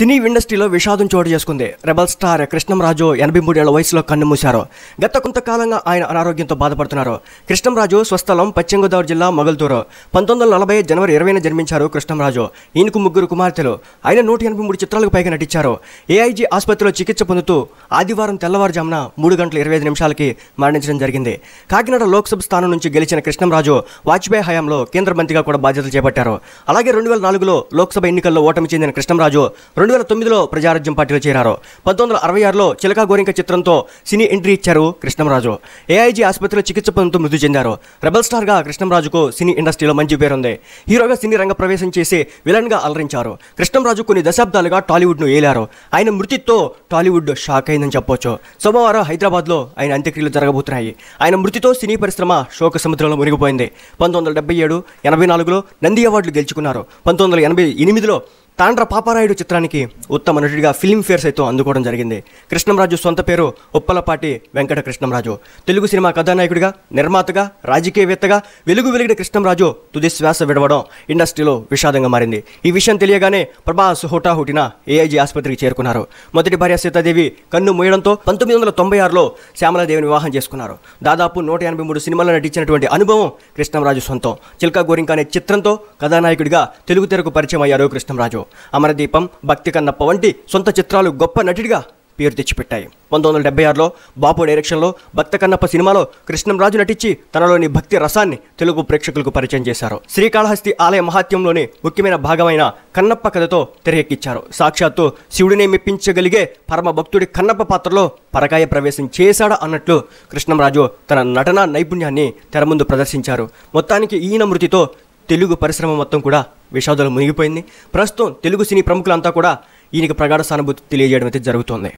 సినీ ఇండస్ట్రీలో విషాదం చోటు చేసుకుంది రెబల్ స్టార్ కృష్ణంరాజు ఎనభై మూడేళ్ల వయసులో కన్ను మూశారు గత కొంతకాలంగా ఆయన అనారోగ్యంతో బాధపడుతున్నారు కృష్ణంరాజు స్వస్థలం పశ్చిమ గోదావరి జిల్లా మొగల్తూరు పంతొమ్మిది వందల నలభై జనవరి ఇరవైన జన్మించారు కృష్ణంరాజు ఈయనకు ముగ్గురు కుమార్తెలు ఆయన నూట ఎనభై మూడు చిత్రాలకు పైగా నటించారు ఏఐజీ ఆసుపత్రిలో చికిత్స పొందుతూ ఆదివారం తెల్లవారుజామున మూడు గంటల ఇరవై ఐదు నిమిషాలకి మరణించడం జరిగింది కాకినాడ లోక్సభ స్థానం నుంచి గెలిచిన కృష్ణంరాజు వాజ్పేయి హయాంలో కేంద్ర మంత్రిగా కూడా బాధ్యతలు చేపట్టారు అలాగే రెండు వేల నాలుగులో లోక్సభ ఎన్నికల్లో ఓటమి చెందిన కృష్ణంరాజు రెండు రెండు వేల తొమ్మిదిలో ప్రజారాజ్యం పార్టీలో చేరారు పంతొమ్మిది వందల అరవై ఆరులో చిలకా గోరింక చిత్రంతో సినీ ఎంట్రీ ఇచ్చారు కృష్ణంరాజు ఏఐజీ ఆసుపత్రిలో చికిత్స పొందుతూ మృతి చెందారు రెబల్ స్టార్గా కృష్ణంరాజుకు సినీ ఇండస్ట్రీలో మంచి పేరుంది హీరోగా సినీ రంగ ప్రవేశం చేసి విలన్గా అలరించారు కృష్ణంరాజు కొన్ని దశాబ్దాలుగా టాలీవుడ్ను ఏలారు ఆయన మృతితో టాలీవుడ్ షాక్ అయిందని చెప్పొచ్చు సోమవారం హైదరాబాద్లో ఆయన అంత్యక్రియలు జరగబోతున్నాయి ఆయన మృతితో సినీ పరిశ్రమ శోక సముద్రంలో మునిగిపోయింది పంతొమ్మిది వందల డెబ్బై ఏడు ఎనభై నాలుగులో నంది అవార్డులు గెలుచుకున్నారు పంతొమ్మిది వందల ఎనభై ఎనిమిదిలో తాండ్ర పాపారాయుడు చిత్రానికి ఉత్తమ నటుడిగా ఫిల్మ్ఫేర్స్ అయితే అందుకోవడం జరిగింది కృష్ణంరాజు సొంత పేరు ఉప్పలపాటి వెంకట కృష్ణంరాజు తెలుగు సినిమా కథానాయకుడిగా నిర్మాతగా రాజకీయవేత్తగా వెలుగు వెలిగిన కృష్ణంరాజు తుది శ్వాస విడవడం ఇండస్ట్రీలో విషాదంగా మారింది ఈ విషయం తెలియగానే ప్రభాస్ హుటాహుటిన ఏఐజీ ఆసుపత్రికి చేరుకున్నారు మొదటి భార్య సీతాదేవి కన్ను మూయడంతో పంతొమ్మిది వందల తొంభై ఆరులో శ్యామలాదేవిని వివాహం చేసుకున్నారు దాదాపు నూట ఎనభై మూడు సినిమాలు నటించినటువంటి అనుభవం కృష్ణంరాజు సొంతం చిల్కా గోరింక అనే చిత్రంతో కథానాయకుడిగా తెలుగు తెరకు పరిచయం అయ్యారు కృష్ణంరాజు అమరదీపం భక్తి కన్నప్ప వంటి సొంత చిత్రాలు గొప్ప నటుడిగా పేరు తెచ్చిపెట్టాయి పంతొమ్మిది వందల డెబ్బై ఆరులో బాపు డైరెక్షన్లో భక్త కన్నప్ప సినిమాలో కృష్ణంరాజు నటించి తనలోని భక్తి రసాన్ని తెలుగు ప్రేక్షకులకు పరిచయం చేశారు శ్రీకాళహస్తి ఆలయ మహాత్యంలోని ముఖ్యమైన భాగమైన కన్నప్ప కథతో తెరకెక్కించారు సాక్షాత్తు శివుడిని మెప్పించగలిగే పరమ భక్తుడి కన్నప్ప పాత్రలో పరకాయ ప్రవేశం చేశాడా అన్నట్లు కృష్ణంరాజు తన నటనా నైపుణ్యాన్ని తెర ముందు ప్రదర్శించారు మొత్తానికి ఈయన మృతితో తెలుగు పరిశ్రమ మొత్తం కూడా విషాదాలు మునిగిపోయింది ప్రస్తుతం తెలుగు సినీ ప్రముఖులంతా కూడా ఈయనకి ప్రగాఢ సానుభూతి తెలియజేయడం అయితే జరుగుతోంది